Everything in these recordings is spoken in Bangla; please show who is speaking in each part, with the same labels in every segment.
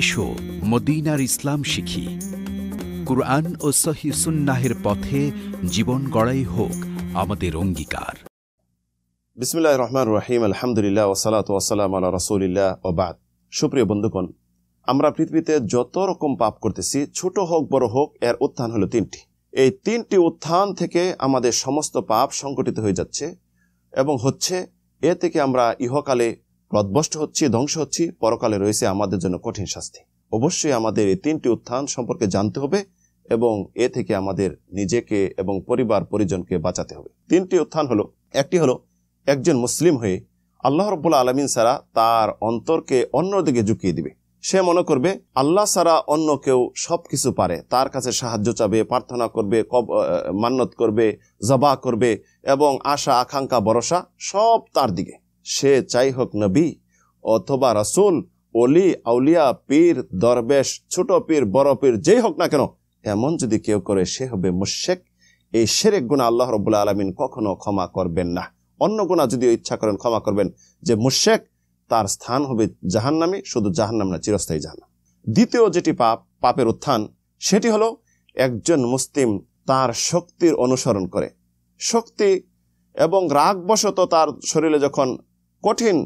Speaker 1: এসো মদিনার ইসলাম শিখি কুরআন ও সহি সুন্নাহের পথে জীবন গড়াই হোক আমাদের অঙ্গীকার বিসমুল্লাহ রহমান রাহিম আলহামদুলিল্লাহ ওসালাত ওসালাম আল্লাহ রসুলিল্লাহ বাদ সুপ্রিয় বন্ধুকন আমরা পৃথিবীতে যত রকম পাপ করতেছি ছোট হোক বড় হোক এর উত্থান হলো তিনটি এই তিনটি উত্থান থেকে আমাদের সমস্ত পাপ সংগঠিত হয়ে যাচ্ছে এবং হচ্ছে এ থেকে আমরা ইহকালে পদভষ্ট হচ্ছি ধ্বংস হচ্ছি পরকালে রয়েছে আমাদের জন্য কঠিন শাস্তি অবশ্যই আমাদের এই তিনটি উত্থান সম্পর্কে জানতে হবে এবং এ থেকে আমাদের নিজেকে এবং পরিবার পরিজনকে বাঁচাতে হবে তিনটি উত্থান হলো একটি হলো একজন মুসলিম হয়ে আল্লাহ রব্বুল্লা আলমিন সারা তার অন্তরকে অন্যদিকে ঝুঁকিয়ে দিবে সে মনে করবে আল্লাহ সারা অন্য কেউ সব কিছু পারে তার কাছে সাহায্য চাবে প্রার্থনা করবে কব মান্নত করবে জবা করবে এবং আশা আকাঙ্ক্ষা ভরসা সব তার দিকে সে চাই হোক নবী অথবা রাসুল অলি আউলিয়া পীর দরবেশ ছোট পীর বড় পীর যেই হোক না কেন এমন যদি কেউ করে সে হবে মুশেক এই সেরেক গুণা আল্লাহ রবুল্লা আলমিন কখনো ক্ষমা করবেন না অন্য গুণা যদি ইচ্ছা করেন ক্ষমা করবেন যে মুশেক তার স্থান হবে জাহান্নামে শুধু জাহান্নাম না চিরস্থায়ী জাহান্ন দ্বিতীয় যেটি পাপ পাপের উত্থান সেটি হলো একজন মুসলিম তার শক্তির অনুসরণ করে শক্তি এবং রাগবশত তার শরীরে যখন কঠিন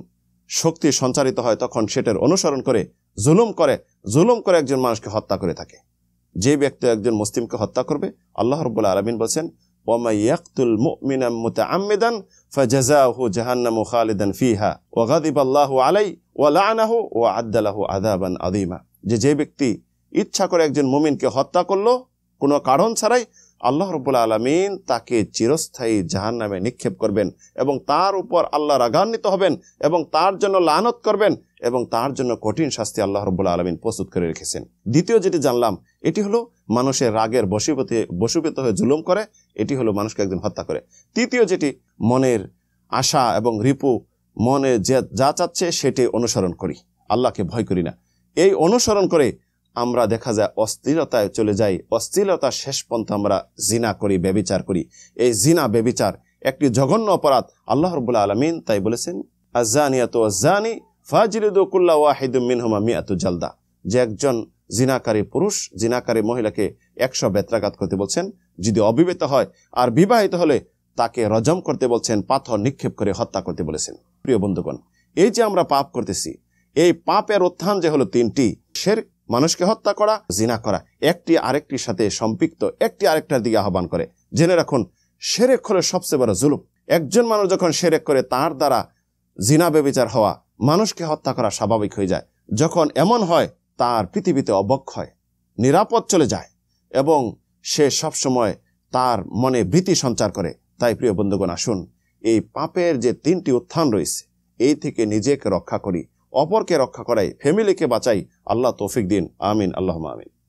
Speaker 1: শক্তি সঞ্চারিত হয় তখন সেটার অনুসরণ করে জুলুম করে জুলুম করে একজন মানুষকে হত্যা করে থাকে যে ব্যক্তি একজন মুসলিমকে হত্যা করবে আল্লাহ রব আলমিন বলছেন জাহান্নামু আলাই যে যে ব্যক্তি ইচ্ছা করে একজন মুমিনকে হত্যা করলো কোনো কারণ ছাড়াই আল্লাহ রবুল্লা আলমিন তাকে চিরস্থায়ী জাহান নামে নিক্ষেপ করবেন এবং তার উপর আল্লাহ রাগান্বিত হবেন এবং তার জন্য লানত করবেন এবং তার জন্য কঠিন শাস্তি আল্লাহ রবুল্লা আলমিন প্রস্তুত করে রেখেছেন দ্বিতীয় যেটি জানলাম এটি হলো মানুষের রাগের বসীপতি বসীপত হয়ে জুলুম করে এটি হলো মানুষকে একদিন হত্যা করে তৃতীয় যেটি মনের আশা এবং রিপু মনে যে যা চাচ্ছে সেটি অনুসরণ করি আল্লাহকে ভয় করি না এই অনুসরণ করে আমরা দেখা যায় অস্থিরতায় চলে যাই অস্থিরতা শেষ পর্যন্ত আমরা জিনা করি ব্যবিচার করি এই জিনা ব্যবিচার একটি জঘন্য অপরাধ আল্লাহ রবুল্লা আলমিন তাই বলেছেন আজানিয়াত আজানি ফাজিরুদ্দুকুল্লা ওয়াহিদুম মিনহুমা মিয়াতু জালদা যে একজন জিনাকারী পুরুষ জিনাকারী মহিলাকে একশো বেত্রাঘাত করতে বলছেন যদি অবিবাহিত হয় আর বিবাহিত হলে তাকে রজম করতে বলছেন পাথর নিক্ষেপ করে হত্যা করতে বলেছেন প্রিয় বন্ধুগণ এই যে আমরা পাপ করতেছি এই পাপের উত্থান যে হলো তিনটি শের মানুষকে হত্যা করা জিনা করা একটি আরেকটির সাথে সম্পৃক্ত একটি আরেকটার দিকে আহ্বান করে জেনে রাখুন সেরেক হলো সবচেয়ে বড় জুলুম একজন মানুষ যখন সেরেক করে তার দ্বারা জিনা বেবিচার হওয়া মানুষকে হত্যা করা স্বাভাবিক হয়ে যায় যখন এমন হয় তার পৃথিবীতে অবক্ষয় নিরাপদ চলে যায় এবং সে সবসময় তার মনে ভীতি সঞ্চার করে তাই প্রিয় বন্ধুগণ আসুন এই পাপের যে তিনটি উত্থান রয়েছে এই থেকে নিজেকে রক্ষা করি অপরকে রক্ষা করাই ফ্যামিলিকে বাঁচাই আল্লাহ তৌফিক দিন আমিন আল্লাহ আমিন